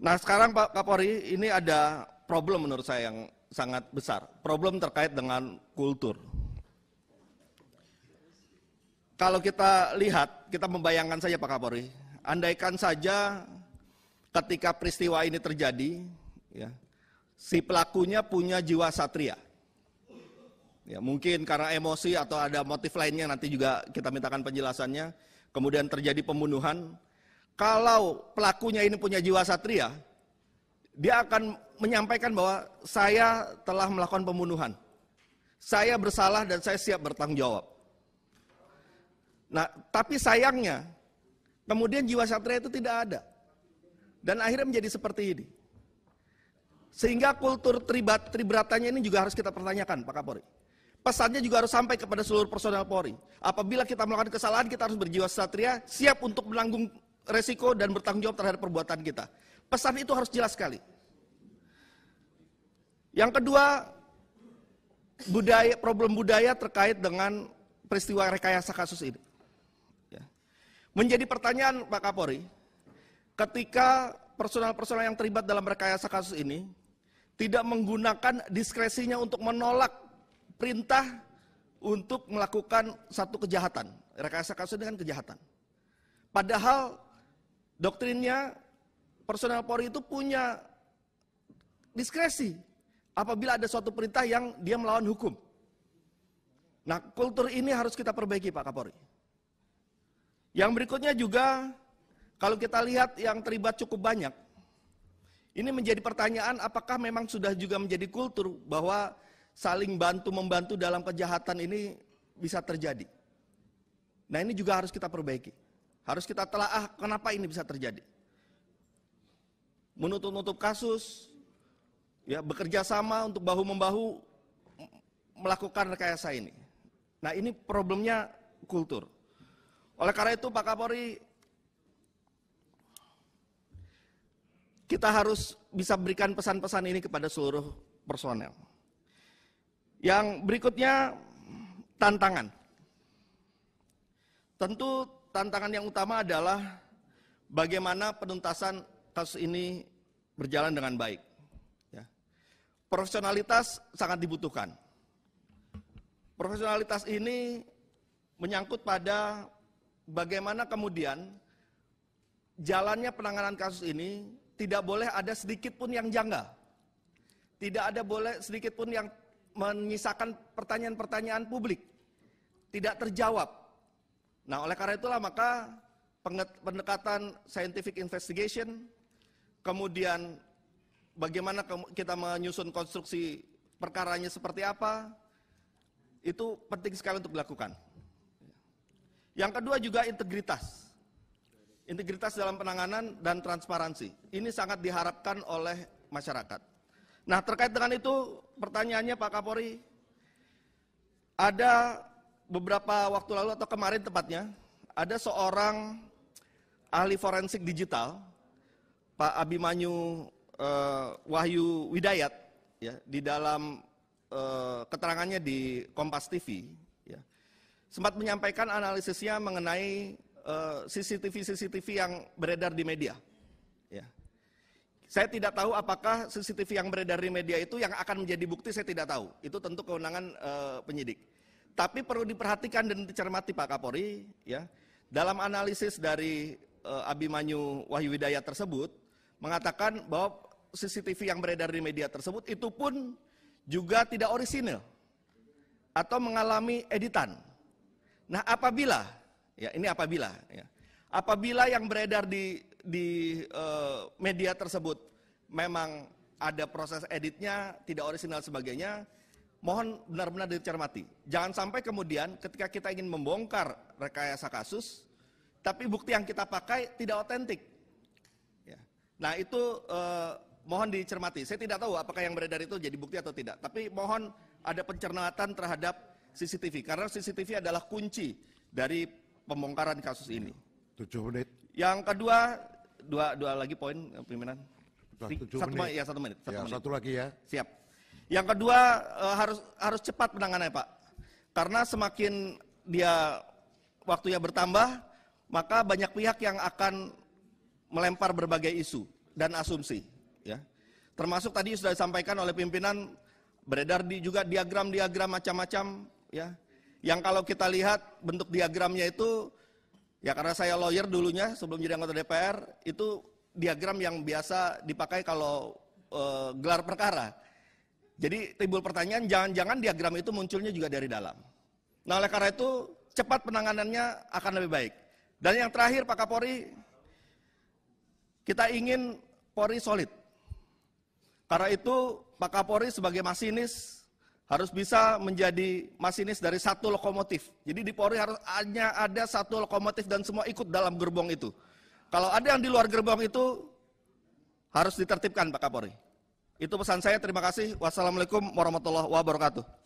Nah sekarang Pak Kapolri ini ada problem menurut saya yang sangat besar. Problem terkait dengan kultur. Kalau kita lihat, kita membayangkan saja Pak Kapolri, andaikan saja ketika peristiwa ini terjadi, ya, si pelakunya punya jiwa satria. Ya, mungkin karena emosi atau ada motif lainnya nanti juga kita mintakan penjelasannya. Kemudian terjadi pembunuhan, kalau pelakunya ini punya jiwa satria, dia akan menyampaikan bahwa saya telah melakukan pembunuhan. Saya bersalah dan saya siap bertanggung jawab. Nah, tapi sayangnya kemudian jiwa satria itu tidak ada. Dan akhirnya menjadi seperti ini. Sehingga kultur tribat, tribratanya ini juga harus kita pertanyakan Pak Kapolri. Pesannya juga harus sampai kepada seluruh personel Polri. Apabila kita melakukan kesalahan, kita harus berjiwa satria, siap untuk menanggung resiko dan bertanggung jawab terhadap perbuatan kita. Pesan itu harus jelas sekali. Yang kedua, budaya problem budaya terkait dengan peristiwa rekayasa kasus ini. Ya. Menjadi pertanyaan Pak Kapolri, ketika personal-personal yang terlibat dalam rekayasa kasus ini tidak menggunakan diskresinya untuk menolak perintah untuk melakukan satu kejahatan. Rekayasa kasus ini kan kejahatan. Padahal Doktrinnya personal Polri itu punya diskresi apabila ada suatu perintah yang dia melawan hukum. Nah, kultur ini harus kita perbaiki Pak Kapolri. Yang berikutnya juga kalau kita lihat yang terlibat cukup banyak ini menjadi pertanyaan apakah memang sudah juga menjadi kultur bahwa saling bantu membantu dalam kejahatan ini bisa terjadi. Nah, ini juga harus kita perbaiki. Harus kita telah ah, kenapa ini bisa terjadi. Menutup-nutup kasus, ya bekerja sama untuk bahu-membahu melakukan rekayasa ini. Nah ini problemnya kultur. Oleh karena itu Pak Kapolri, kita harus bisa berikan pesan-pesan ini kepada seluruh personel. Yang berikutnya tantangan. Tentu tantangan yang utama adalah bagaimana penuntasan kasus ini berjalan dengan baik. Ya. Profesionalitas sangat dibutuhkan. Profesionalitas ini menyangkut pada bagaimana kemudian jalannya penanganan kasus ini tidak boleh ada sedikit pun yang janggal. Tidak ada boleh sedikit pun yang menyisakan pertanyaan-pertanyaan publik. Tidak terjawab Nah, oleh karena itulah maka pendekatan scientific investigation, kemudian bagaimana kita menyusun konstruksi perkaranya seperti apa, itu penting sekali untuk dilakukan. Yang kedua juga integritas. Integritas dalam penanganan dan transparansi. Ini sangat diharapkan oleh masyarakat. Nah terkait dengan itu pertanyaannya Pak Kapolri, ada beberapa waktu lalu atau kemarin tepatnya, ada seorang ahli forensik digital, Pak Abimanyu uh, Wahyu Widayat, ya, di dalam uh, keterangannya di Kompas TV, ya, sempat menyampaikan analisisnya mengenai eh, CCTV-CCTV uh, yang beredar di media. Ya. Saya tidak tahu apakah CCTV yang beredar di media itu yang akan menjadi bukti, saya tidak tahu. Itu tentu kewenangan penyidik. Tapi perlu diperhatikan dan dicermati Pak Kapolri, ya. Dalam analisis dari uh, Abimanyu Wahyu Widaya tersebut mengatakan bahwa CCTV yang beredar di media tersebut itu pun juga tidak orisinil atau mengalami editan. Nah, apabila ya ini apabila ya. Apabila yang beredar di di uh, media tersebut memang ada proses editnya tidak orisinal sebagainya, mohon benar-benar dicermati. Jangan sampai kemudian ketika kita ingin membongkar rekayasa kasus, tapi bukti yang kita pakai tidak otentik. Ya. Nah itu eh, mohon dicermati. Saya tidak tahu apakah yang beredar itu jadi bukti atau tidak. Tapi mohon ada pencernaan terhadap CCTV. Karena CCTV adalah kunci dari pembongkaran kasus ini. 7 menit. Yang kedua, dua, dua lagi poin eh, pimpinan. Satu, menit. Ya, satu menit. Satu ya, menit. Satu lagi ya. Siap. Yang kedua eh, harus harus cepat penanganannya Pak. Karena semakin dia waktunya bertambah, maka banyak pihak yang akan melempar berbagai isu dan asumsi. Ya. Termasuk tadi sudah disampaikan oleh pimpinan beredar di juga diagram-diagram macam-macam. Ya. Yang kalau kita lihat bentuk diagramnya itu, ya karena saya lawyer dulunya sebelum jadi anggota DPR, itu diagram yang biasa dipakai kalau e, gelar perkara. Jadi timbul pertanyaan, jangan-jangan diagram itu munculnya juga dari dalam. Nah oleh karena itu, cepat penanganannya akan lebih baik. Dan yang terakhir Pak Kapolri, kita ingin Polri solid. Karena itu Pak Kapolri sebagai masinis harus bisa menjadi masinis dari satu lokomotif. Jadi di Polri harus hanya ada satu lokomotif dan semua ikut dalam gerbong itu. Kalau ada yang di luar gerbong itu harus ditertibkan Pak Kapolri. Itu pesan saya. Terima kasih. Wassalamualaikum warahmatullahi wabarakatuh.